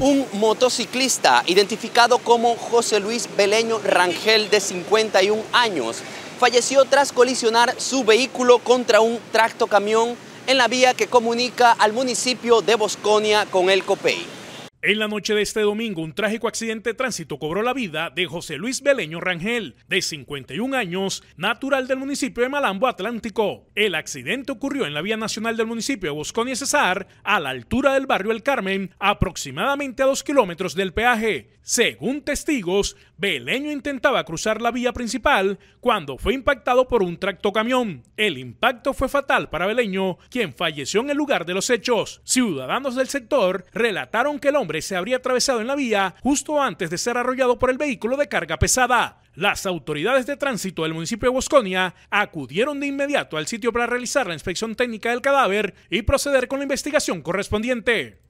un motociclista identificado como José Luis Beleño Rangel de 51 años falleció tras colisionar su vehículo contra un tracto camión en la vía que comunica al municipio de Bosconia con el Copey. En la noche de este domingo, un trágico accidente de tránsito cobró la vida de José Luis Beleño Rangel, de 51 años, natural del municipio de Malambo Atlántico. El accidente ocurrió en la vía nacional del municipio de y Cesar, a la altura del barrio El Carmen, aproximadamente a dos kilómetros del peaje. Según testigos, Beleño intentaba cruzar la vía principal cuando fue impactado por un tractocamión. El impacto fue fatal para Beleño, quien falleció en el lugar de los hechos. Ciudadanos del sector relataron que el hombre se habría atravesado en la vía justo antes de ser arrollado por el vehículo de carga pesada. Las autoridades de tránsito del municipio de Bosconia acudieron de inmediato al sitio para realizar la inspección técnica del cadáver y proceder con la investigación correspondiente.